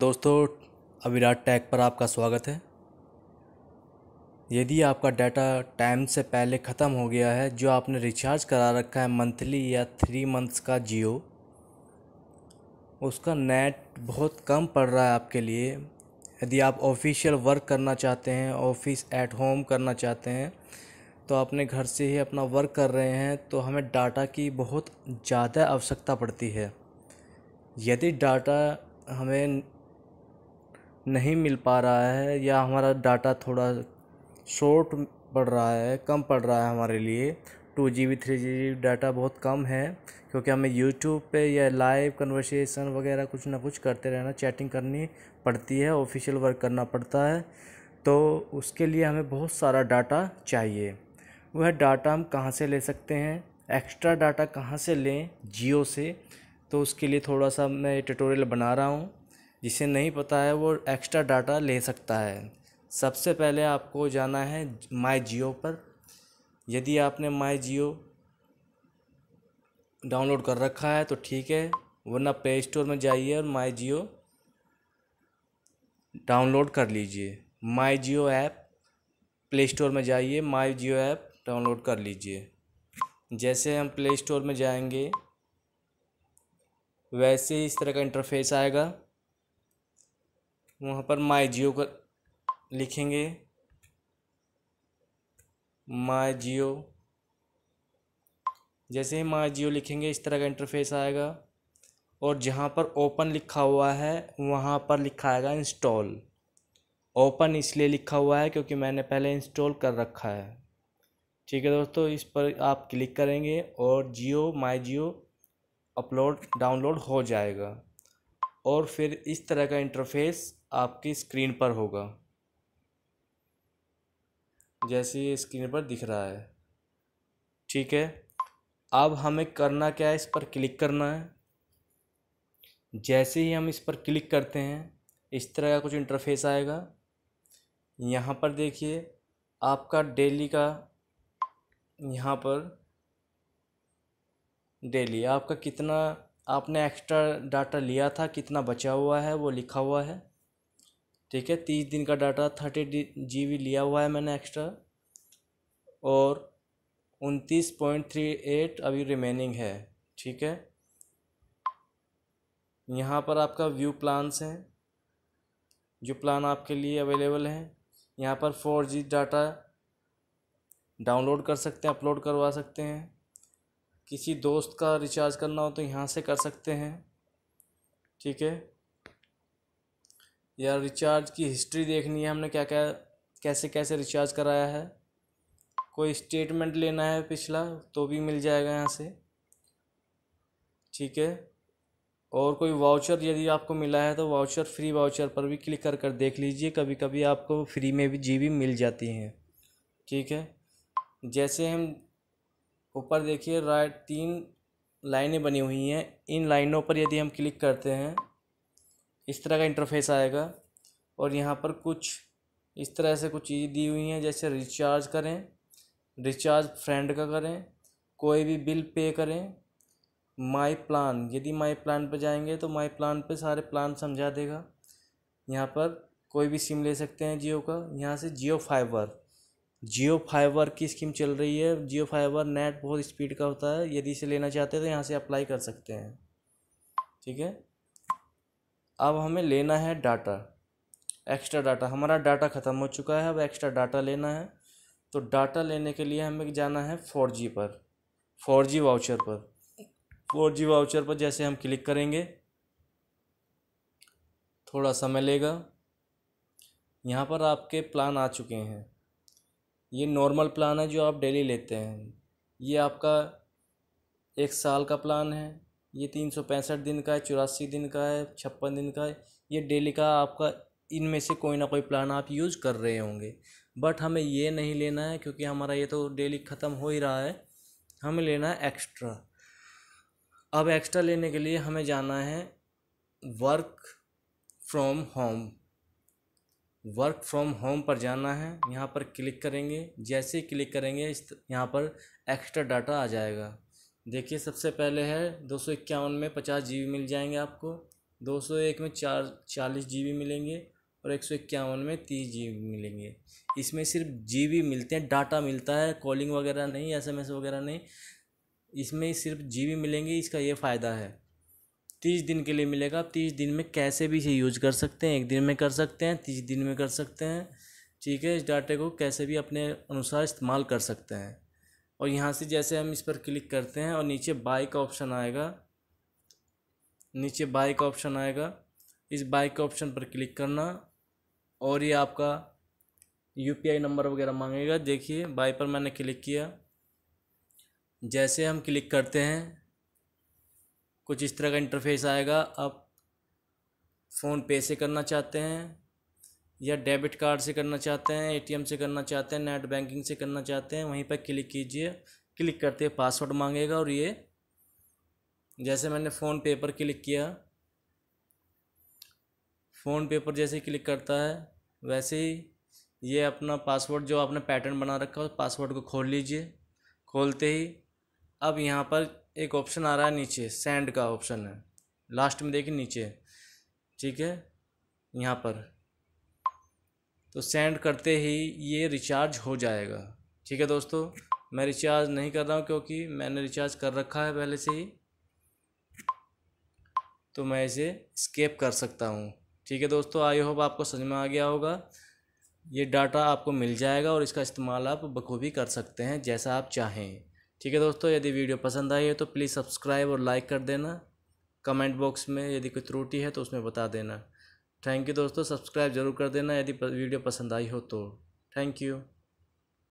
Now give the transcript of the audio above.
दोस्तों अविराट टैग पर आपका स्वागत है यदि आपका डाटा टाइम से पहले ख़त्म हो गया है जो आपने रिचार्ज करा रखा है मंथली या थ्री मंथ्स का जियो उसका नेट बहुत कम पड़ रहा है आपके लिए यदि आप ऑफिशियल वर्क करना चाहते हैं ऑफिस एट होम करना चाहते हैं तो अपने घर से ही अपना वर्क कर रहे हैं तो हमें डाटा की बहुत ज़्यादा आवश्यकता पड़ती है यदि डाटा हमें नहीं मिल पा रहा है या हमारा डाटा थोड़ा शॉर्ट पड़ रहा है कम पड़ रहा है हमारे लिए two G B three G B data बहुत कम है क्योंकि हमें यूट्यूब पे या लाइव कन्वर्सेशन वगैरह कुछ ना कुछ करते रहना चैटिंग करनी पड़ती है ऑफिशियल वर्क करना पड़ता है तो उसके लिए हमें बहुत सारा डाटा चाहिए वह डाटा हम कहाँ से ले सकते हैं एक्स्ट्रा डाटा कहाँ से लें जियो से तो उसके लिए थोड़ा सा मैं ट्यूटोरियल बना रहा हूँ जिसे नहीं पता है वो एक्स्ट्रा डाटा ले सकता है सबसे पहले आपको जाना है माई जियो पर यदि आपने माई जियो डाउनलोड कर रखा है तो ठीक है वरना प्ले स्टोर में जाइए और माई जियो डाउनलोड कर लीजिए my Jio app play store में जाइए माई जियो ऐप डाउनलोड कर लीजिए जैसे हम प्ले स्टोर में जाएंगे वैसे ही इस तरह का इंटरफेस आएगा वहाँ पर माई जियो का लिखेंगे माई जियो जैसे ही माई जियो लिखेंगे इस तरह का इंटरफेस आएगा और जहाँ पर ओपन लिखा हुआ है वहाँ पर लिखा आएगा इंस्टॉल ओपन इसलिए लिखा हुआ है क्योंकि मैंने पहले इंस्टॉल कर रखा है ठीक है दोस्तों इस पर आप क्लिक करेंगे और जियो माई जियो अपलोड डाउनलोड हो जाएगा और फिर इस तरह का इंटरफेस आपकी स्क्रीन पर होगा जैसे ये स्क्रीन पर दिख रहा है ठीक है अब हमें करना क्या है इस पर क्लिक करना है जैसे ही हम इस पर क्लिक करते हैं इस तरह का कुछ इंटरफेस आएगा यहाँ पर देखिए आपका डेली का यहाँ पर डेली आपका कितना आपने एक्स्ट्रा डाटा लिया था कितना बचा हुआ है वो लिखा हुआ है ठीक है तीस दिन का डाटा थर्टी जी बी लिया हुआ है मैंने एक्स्ट्रा और उनतीस पॉइंट थ्री एट अभी रिमेनिंग है ठीक है यहाँ पर आपका व्यू प्लान्स हैं जो प्लान आपके लिए अवेलेबल हैं यहाँ पर फोर जी डाटा डाउनलोड कर सकते हैं अपलोड करवा सकते हैं किसी दोस्त का रिचार्ज करना हो तो यहाँ से कर सकते हैं ठीक है या रिचार्ज की हिस्ट्री देखनी है हमने क्या क्या कैसे कैसे रिचार्ज कराया है कोई स्टेटमेंट लेना है पिछला तो भी मिल जाएगा यहाँ से ठीक है और कोई वाउचर यदि आपको मिला है तो वाउचर फ्री वाउचर पर भी क्लिक कर कर देख लीजिए कभी कभी आपको फ्री में भी जी मिल जाती हैं ठीक है जैसे हम ऊपर देखिए राइट तीन लाइनें बनी हुई हैं इन लाइनों पर यदि हम क्लिक करते हैं इस तरह का इंटरफेस आएगा और यहाँ पर कुछ इस तरह से कुछ चीज़ दी हुई हैं जैसे रिचार्ज करें रिचार्ज फ्रेंड का करें कोई भी बिल पे करें माई प्लान यदि माई प्लान पर जाएंगे तो माई प्लान पे सारे प्लान समझा देगा यहाँ पर कोई भी सिम ले सकते हैं जियो का यहाँ से जियो फाइबर जियो फाइबर की स्कीम चल रही है जियो फाइबर नेट बहुत स्पीड का होता है यदि इसे लेना चाहते हैं तो यहाँ से अप्लाई कर सकते हैं ठीक है अब हमें लेना है डाटा एक्स्ट्रा डाटा हमारा डाटा ख़त्म हो चुका है अब एक्स्ट्रा डाटा लेना है तो डाटा लेने के लिए हमें जाना है फोर जी पर फोर जी वाउचर पर फोर जी वाउचर पर जैसे हम क्लिक करेंगे थोड़ा समय लेगा यहाँ पर आपके प्लान आ चुके हैं ये नॉर्मल प्लान है जो आप डेली लेते हैं ये आपका एक साल का प्लान है ये तीन सौ पैंसठ दिन का है चौरासी दिन का है छप्पन दिन का है ये डेली का आपका इनमें से कोई ना कोई प्लान आप यूज़ कर रहे होंगे बट हमें ये नहीं लेना है क्योंकि हमारा ये तो डेली ख़त्म हो ही रहा है हमें लेना है एक्स्ट्रा अब एक्स्ट्रा लेने के लिए हमें जाना है work from home work from home पर जाना है यहाँ पर क्लिक करेंगे जैसे ही क्लिक करेंगे इस यहाँ पर एक्स्ट्रा डाटा आ जाएगा देखिए सबसे पहले है दो सौ इक्यावन में पचास जी मिल जाएंगे आपको दो सौ एक में चार चालीस जी मिलेंगे और एक सौ इक्यावन में तीस जी मिलेंगे इसमें सिर्फ जी मिलते हैं डाटा मिलता है कॉलिंग वगैरह नहीं एस वगैरह नहीं इसमें सिर्फ जी मिलेंगे इसका ये फ़ायदा है तीस दिन के लिए मिलेगा आप तीस दिन में कैसे भी इसे यूज कर सकते हैं एक दिन में कर सकते हैं तीस दिन में कर सकते हैं ठीक है इस डाटे को कैसे भी अपने अनुसार इस्तेमाल कर सकते हैं और यहाँ से जैसे हम इस पर क्लिक करते हैं और नीचे बाइक का ऑप्शन आएगा नीचे बाइक का ऑप्शन आएगा इस बाइक के ऑप्शन पर क्लिक करना और ये आपका यूपीआई नंबर वगैरह मांगेगा देखिए बाइक पर मैंने क्लिक किया जैसे हम क्लिक करते हैं कुछ इस तरह का इंटरफेस आएगा आप फ़ोन पे से करना चाहते हैं या डेबिट कार्ड से करना चाहते हैं एटीएम से करना चाहते हैं नेट बैंकिंग से करना चाहते हैं वहीं पर क्लिक कीजिए क्लिक करते ही पासवर्ड मांगेगा और ये जैसे मैंने फ़ोन पे पर क्लिक किया फ़ोन पे पर जैसे क्लिक करता है वैसे ही ये अपना पासवर्ड जो आपने पैटर्न बना रखा है पासवर्ड को खोल लीजिए खोलते ही अब यहाँ पर एक ऑप्शन आ रहा है नीचे सेंड का ऑप्शन है लास्ट में देखिए नीचे ठीक है यहाँ पर तो सेंड करते ही ये रिचार्ज हो जाएगा ठीक है दोस्तों मैं रिचार्ज नहीं कर रहा हूँ क्योंकि मैंने रिचार्ज कर रखा है पहले से ही तो मैं इसे स्केप कर सकता हूँ ठीक है दोस्तों आई होप आपको समझ में आ गया होगा ये डाटा आपको मिल जाएगा और इसका इस्तेमाल आप बखूबी कर सकते हैं जैसा आप चाहें ठीक है दोस्तों यदि वीडियो पसंद आई है तो प्लीज़ सब्सक्राइब और लाइक कर देना कमेंट बॉक्स में यदि कोई त्रुटि है तो उसमें बता देना थैंक यू दोस्तों सब्सक्राइब जरूर कर देना यदि वीडियो पसंद आई हो तो थैंक यू